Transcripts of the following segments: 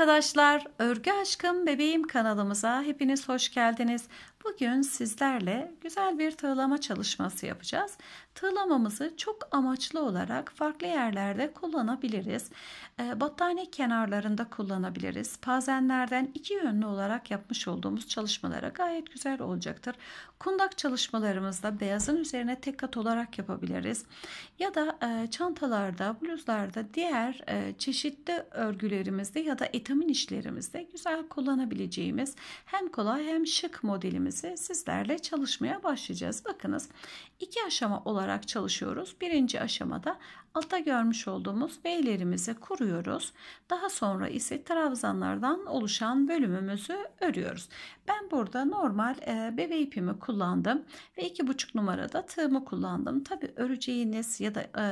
arkadaşlar, Örgü Aşkım Bebeğim kanalımıza hepiniz hoş geldiniz. Bugün sizlerle güzel bir tığlama çalışması yapacağız tığlamamızı çok amaçlı olarak farklı yerlerde kullanabiliriz. Ee, battaniye kenarlarında kullanabiliriz. Pazenlerden iki yönlü olarak yapmış olduğumuz çalışmalara gayet güzel olacaktır. Kundak çalışmalarımızda beyazın üzerine tek kat olarak yapabiliriz. Ya da e, çantalarda, bluzlarda diğer e, çeşitli örgülerimizde ya da etamin işlerimizde güzel kullanabileceğimiz hem kolay hem şık modelimizi sizlerle çalışmaya başlayacağız. Bakınız iki aşama olarak olarak çalışıyoruz. Birinci aşamada Alta görmüş olduğumuz V'lerimizi kuruyoruz. Daha sonra ise trabzanlardan oluşan bölümümüzü örüyoruz. Ben burada normal e, bebe ipimi kullandım ve iki buçuk numarada tığımı kullandım. Tabi öreceğiniz ya da e,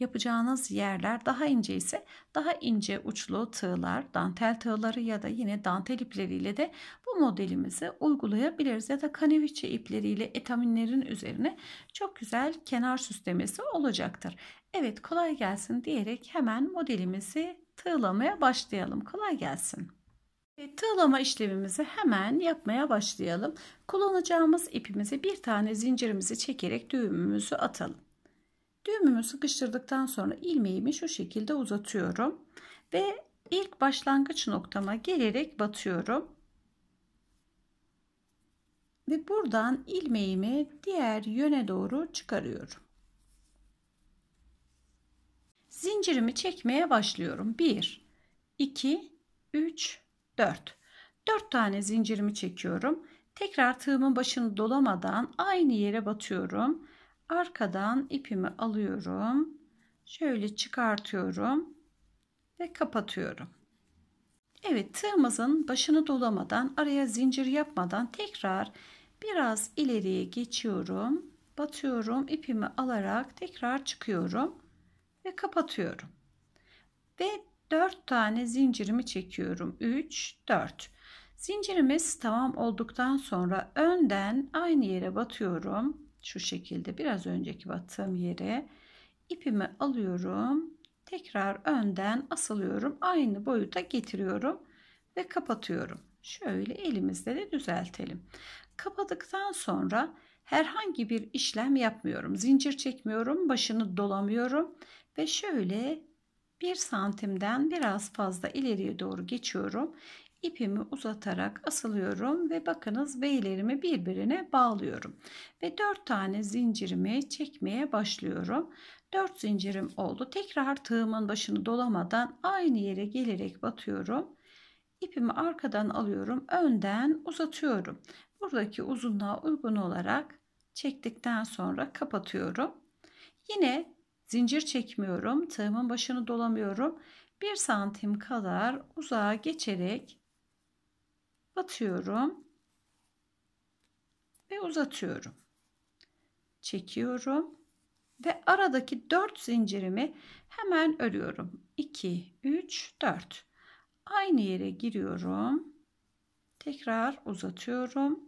yapacağınız yerler daha ince ise daha ince uçlu tığlar, dantel tığları ya da yine dantel ipleriyle de bu modelimizi uygulayabiliriz. Ya da kaneviçe ipleriyle etaminlerin üzerine çok güzel kenar süslemesi olacaktır. Evet kolay gelsin diyerek hemen modelimizi tığlamaya başlayalım. Kolay gelsin. E, tığlama işlemimizi hemen yapmaya başlayalım. Kullanacağımız ipimizi bir tane zincirimizi çekerek düğümümüzü atalım. Düğümümü sıkıştırdıktan sonra ilmeğimi şu şekilde uzatıyorum ve ilk başlangıç noktama gelerek batıyorum. Ve buradan ilmeğimi diğer yöne doğru çıkarıyorum. Zincirimi çekmeye başlıyorum. 1, 2, 3, 4. 4 tane zincirimi çekiyorum. Tekrar tığımın başını dolamadan aynı yere batıyorum. Arkadan ipimi alıyorum. Şöyle çıkartıyorum ve kapatıyorum. Evet tığımızın başını dolamadan araya zincir yapmadan tekrar biraz ileriye geçiyorum. Batıyorum ipimi alarak tekrar çıkıyorum ve kapatıyorum. Ve 4 tane zincirimi çekiyorum. 3, 4. Zincirimiz tamam olduktan sonra önden aynı yere batıyorum. Şu şekilde biraz önceki battığım yere ipimi alıyorum. Tekrar önden asılıyorum. Aynı boyuta getiriyorum ve kapatıyorum. Şöyle elimizle de düzeltelim. Kapadıktan sonra herhangi bir işlem yapmıyorum. Zincir çekmiyorum, başını dolamıyorum ve şöyle 1 santimden biraz fazla ileriye doğru geçiyorum. ipimi uzatarak asılıyorum ve bakınız V'lerimi birbirine bağlıyorum. Ve 4 tane zincirimi çekmeye başlıyorum. 4 zincirim oldu. Tekrar tığımın başını dolamadan aynı yere gelerek batıyorum. ipimi arkadan alıyorum. Önden uzatıyorum. Buradaki uzunluğa uygun olarak çektikten sonra kapatıyorum. Yine Zincir çekmiyorum. Tığımın başını dolamıyorum. 1 santim kadar uzağa geçerek batıyorum ve uzatıyorum. Çekiyorum ve aradaki 4 zincirimi hemen örüyorum. 2, 3, 4. Aynı yere giriyorum. Tekrar uzatıyorum.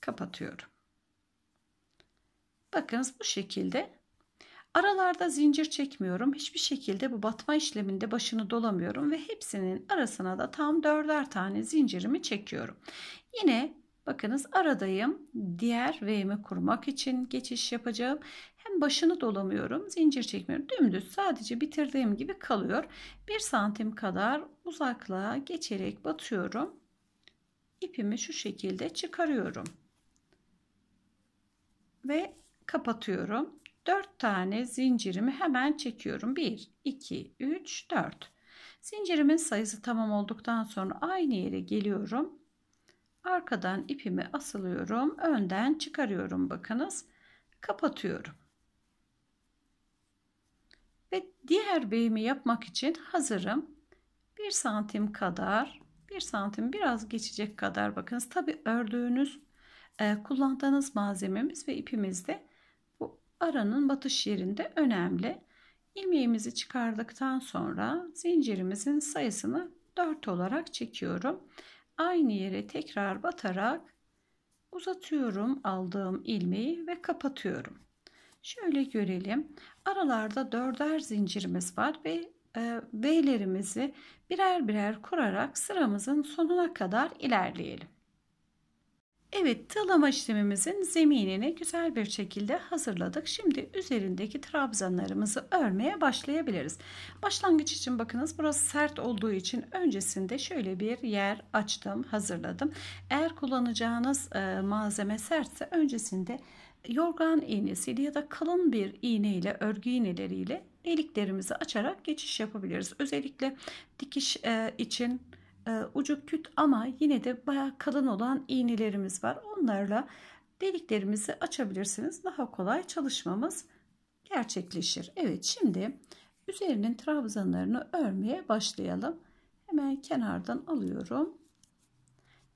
Kapatıyorum. Bakınız bu şekilde Aralarda zincir çekmiyorum. Hiçbir şekilde bu batma işleminde başını dolamıyorum ve hepsinin arasına da tam dörder tane zincirimi çekiyorum. Yine bakınız aradayım. Diğer V'mi kurmak için geçiş yapacağım. Hem başını dolamıyorum, zincir çekmiyorum. Dümdüz sadece bitirdiğim gibi kalıyor. 1 santim kadar uzaklığa geçerek batıyorum. İpimi şu şekilde çıkarıyorum. Ve kapatıyorum. 4 tane zincirimi hemen çekiyorum. 1, 2, 3, 4. Zincirimin sayısı tamam olduktan sonra aynı yere geliyorum. Arkadan ipimi asılıyorum. Önden çıkarıyorum bakınız. Kapatıyorum. Ve diğer büyümü yapmak için hazırım. 1 santim kadar 1 santim biraz geçecek kadar bakınız. Tabi ördüğünüz e, kullandığınız malzememiz ve ipimizde aranın batış yerinde önemli. İlmeğimizi çıkardıktan sonra zincirimizin sayısını 4 olarak çekiyorum. Aynı yere tekrar batarak uzatıyorum aldığım ilmeği ve kapatıyorum. Şöyle görelim. Aralarda dörder zincirimiz var ve e, V'lerimizi birer birer kurarak sıramızın sonuna kadar ilerleyelim. Evet tığlama işlemimizin zeminini güzel bir şekilde hazırladık. Şimdi üzerindeki trabzanlarımızı örmeye başlayabiliriz. Başlangıç için bakınız burası sert olduğu için öncesinde şöyle bir yer açtım hazırladım. Eğer kullanacağınız e, malzeme sertse öncesinde yorgan iğnesiyle ya da kalın bir iğne ile örgü iğneleriyle deliklerimizi açarak geçiş yapabiliriz. Özellikle dikiş e, için e, ucu küt ama yine de baya kalın olan iğnelerimiz var. Onlarla deliklerimizi açabilirsiniz. Daha kolay çalışmamız gerçekleşir. Evet şimdi üzerinin trabzanlarını örmeye başlayalım. Hemen kenardan alıyorum.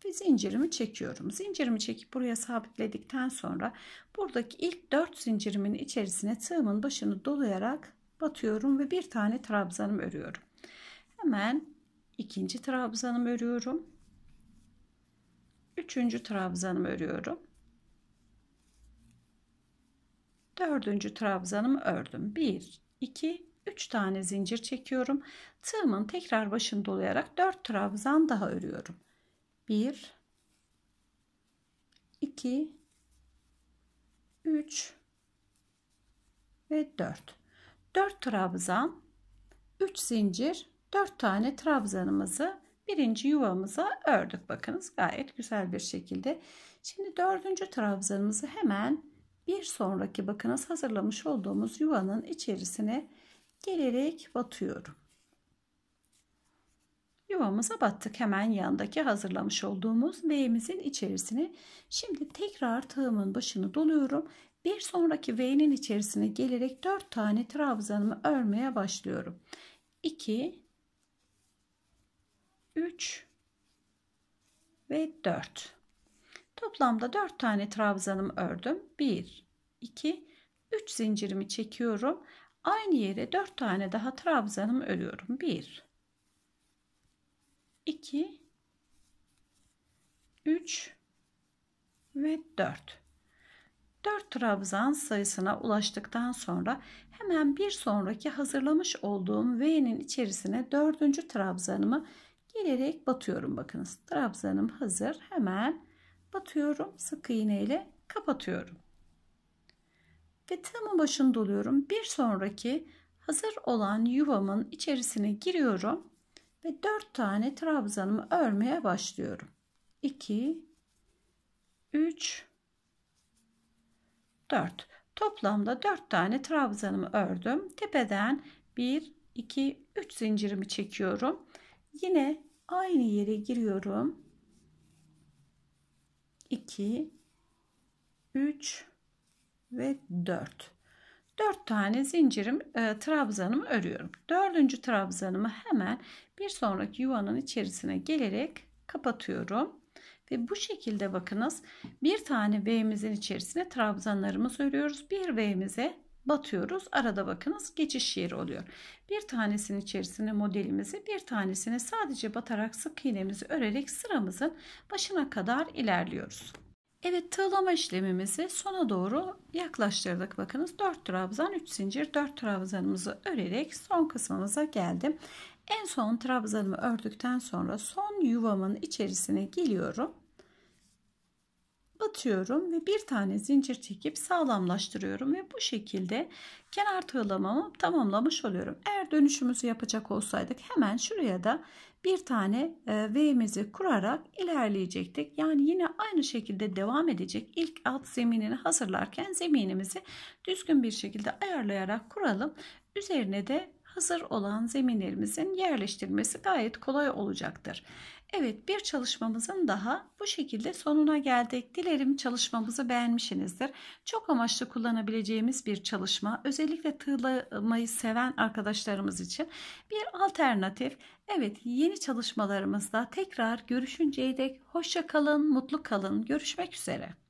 Ve zincirimi çekiyorum. Zincirimi çekip buraya sabitledikten sonra buradaki ilk 4 zincirimin içerisine tığımın başını dolayarak batıyorum ve bir tane trabzanım örüyorum. Hemen ikinci trabzanımı örüyorum. Üçüncü trabzanımı örüyorum. Dördüncü trabzanımı ördüm. Bir, iki, üç tane zincir çekiyorum. Tığımın tekrar başını dolayarak dört trabzan daha örüyorum. Bir, iki, üç ve dört. Dört trabzan, üç zincir 4 tane trabzanımızı birinci yuvamıza ördük. Bakınız gayet güzel bir şekilde. Şimdi dördüncü trabzanımızı hemen bir sonraki bakınız hazırlamış olduğumuz yuvanın içerisine gelerek batıyorum. Yuvamıza battık hemen yandaki hazırlamış olduğumuz V'mizin içerisine. Şimdi tekrar tığımın başını doluyorum. Bir sonraki V'nin içerisine gelerek 4 tane trabzanımı örmeye başlıyorum. 2 3 ve 4. Toplamda 4 tane trabzanım ördüm. 1, 2, 3 zincirimi çekiyorum. Aynı yere 4 tane daha trabzanım örüyorum. 1, 2, 3 ve 4. 4 trabzan sayısına ulaştıktan sonra hemen bir sonraki hazırlamış olduğum V'nin içerisine 4. trabzanımı Bilerek batıyorum bakınız. Trabzanım hazır. Hemen batıyorum. Sık iğne ile kapatıyorum. Ve tığımın başını doluyorum. Bir sonraki hazır olan yuvamın içerisine giriyorum. Ve 4 tane trabzanımı örmeye başlıyorum. 2 3 4 Toplamda 4 tane trabzanımı ördüm. Tepeden 1 2 3 zincirimi çekiyorum. Yine aynı yere giriyorum 2 3 ve 4 4 tane zincirim e, trabzanımı örüyorum dördüncü trabzanımı hemen bir sonraki yuvanın içerisine gelerek kapatıyorum ve bu şekilde bakınız bir tane V'mizin içerisine trabzanlarımızı örüyoruz. Bir V'mize batıyoruz. Arada bakınız geçiş yeri oluyor. Bir tanesinin içerisine modelimizi bir tanesini sadece batarak sık iğnemizi örerek sıramızın başına kadar ilerliyoruz. Evet tığlama işlemimizi sona doğru yaklaştırdık. Bakınız 4 trabzan 3 zincir 4 trabzanımızı örerek son kısmımıza geldim. En son trabzanımı ördükten sonra son yuvamın içerisine geliyorum. Atıyorum ve bir tane zincir çekip sağlamlaştırıyorum ve bu şekilde kenar tığlamamı tamamlamış oluyorum. Eğer dönüşümüzü yapacak olsaydık hemen şuraya da bir tane e, V'mizi kurarak ilerleyecektik. Yani yine aynı şekilde devam edecek. İlk alt zeminini hazırlarken zeminimizi düzgün bir şekilde ayarlayarak kuralım. Üzerine de hazır olan zeminlerimizin yerleştirilmesi gayet kolay olacaktır. Evet bir çalışmamızın daha bu şekilde sonuna geldik. Dilerim çalışmamızı beğenmişsinizdir. Çok amaçlı kullanabileceğimiz bir çalışma. Özellikle tığlamayı seven arkadaşlarımız için bir alternatif. Evet yeni çalışmalarımızda tekrar görüşünceye dek hoşça kalın, mutlu kalın. Görüşmek üzere.